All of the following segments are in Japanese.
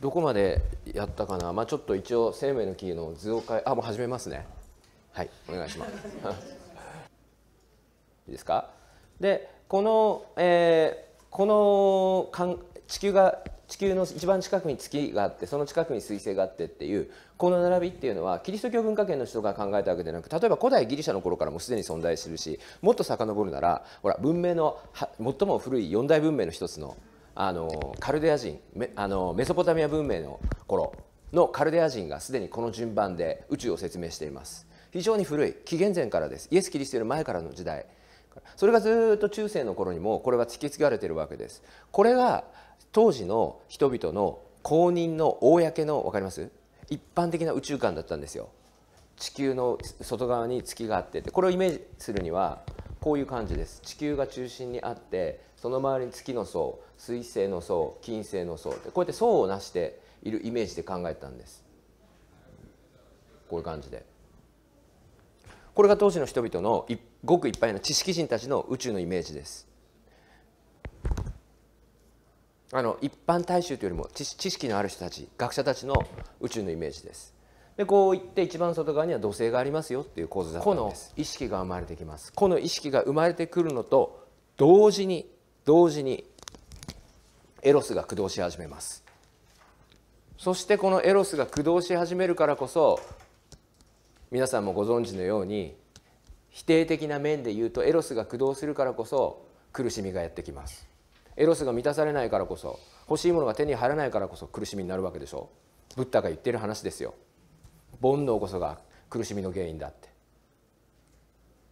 どこまでやったかな、まあ、ちょっと一応生命のキーの図を変えあもう始めますねはいお願いします いいですかでこの、えー、このかん地球が地球の一番近くに月があってその近くに彗星があってっていうこの並びっていうのはキリスト教文化圏の人が考えたわけでなく例えば古代ギリシャの頃からもすでに存在するしもっと遡るならほら文明の最も古い四大文明の一つのあのカルデア人メあのメソポタミア文明の頃のカルデア人がすでにこの順番で宇宙を説明しています非常に古い紀元前からですイエス・キリストより前からの時代それがずっと中世の頃にもこれは突きつけられているわけですこれが当時の人々の公認の公の分かります一般的な宇宙観だったんですよ地球の外側に月があってこれをイメージするにはこういう感じです地球が中心にあってその周りに月の層水星の層金星の層ってこうやって層をなしているイメージで考えたんですこういう感じでこれが当時の人々のごくいっぱいの知識人たちの宇宙のイメージですあの一般大衆というよりも知識のある人たち学者たちの宇宙のイメージですでこういって一番外側には土星がありますよっていう構図だったんです意識が生まれてきますこの意識が生まれてくるのと同時に同時にエロスが駆動し始めますそしてこのエロスが駆動し始めるからこそ皆さんもご存知のように否定的な面で言うとエロスが駆動するからこそ苦しみがやってきますエロスが満たされないからこそ欲しいものが手に入らないからこそ苦しみになるわけでしょブッダが言ってる話ですよ煩悩こそが苦しみの原因だって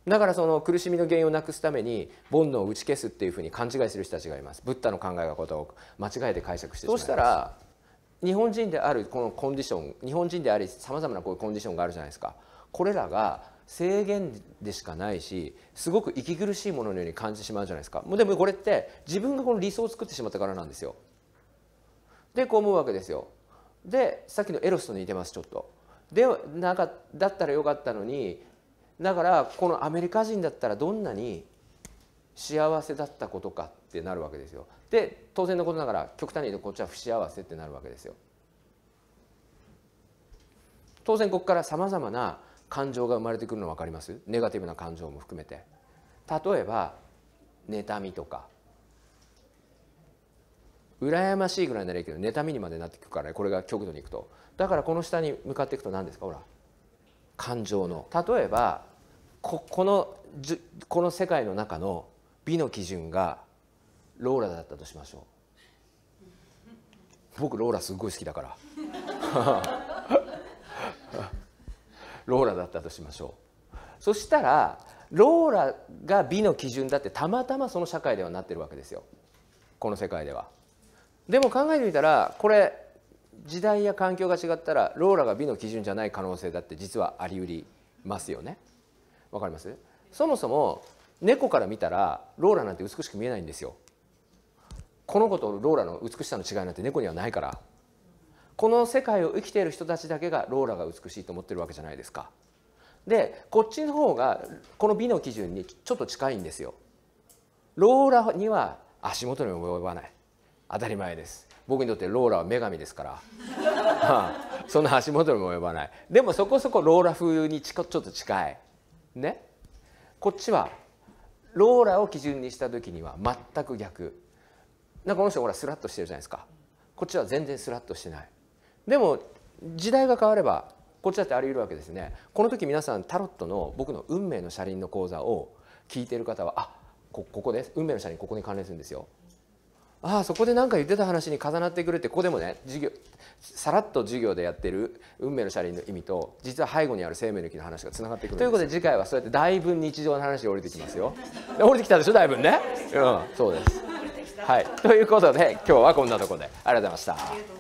だからその苦しみの原因をなくすために煩悩を打ち消すっていうふうに勘違いする人たちがいますブッダの考えがことを間違えて解釈してしまいますそうしたら日本人であるこのコンディション日本人でありさまざまなこういうコンディションがあるじゃないですかこれらが制限でしかないしすごく息苦しいもののように感じてしまうじゃないですかでもこれって自分がこの理想を作ってしまったからなんですよでこう思うわけですよでさっきのエロスと似てますちょっとでなかだったらよかったのにだからこのアメリカ人だったらどんなに幸せだったことかってなるわけですよ。で当然のことながら極端に言うとこっちは不幸せってなるわけですよ。当然ここからさまざまな感情が生まれてくるの分かりますネガティブな感情も含めて。例えば妬みとか羨ましいぐらいならいいけど妬みにまでなってくから、ね、これが極度にいくとだからこの下に向かっていくと何ですかほら感情の例えばここのこの世界の中の美の基準がローラだったとしましょう僕ローラすごい好きだから ローラだったとしましょうそしたらローラが美の基準だってたまたまその社会ではなってるわけですよこの世界では。でも考えてみたらこれ時代や環境が違ったらローラが美の基準じゃない可能性だって実はありうりますよね。わかりますそもそも猫から見たらローラなんて美しく見えないんですよ。この子とローラの美しさの違いなんて猫にはないからこの世界を生きている人たちだけがローラが美しいと思ってるわけじゃないですか。でこっちの方がこの美の基準にちょっと近いんですよ。ローラには足元に及ばない当たり前です僕にとってローラは女神ですから そんな足元にも及ばないでもそこそこローラ風にちょっと近いねこっちはローラを基準にした時には全く逆なんかこの人ほらスラッとしてるじゃないですかこっちは全然スラッとしてないでも時代が変わればこっちだってあり得るわけですねこの時皆さんタロットの僕の運命の車輪の講座を聞いてる方はあこここです運命の車輪ここに関連するんですよああそこで何か言ってた話に重なってくるってここでもね授業さらっと授業でやってる運命の車輪の意味と実は背後にある生命の木の話がつながってくるということで次回はそうやってだいぶ日常の話が降りてきますよ 降りてきたでしょだいぶねうんそうですはいということで今日はこんなとこでありがとうございました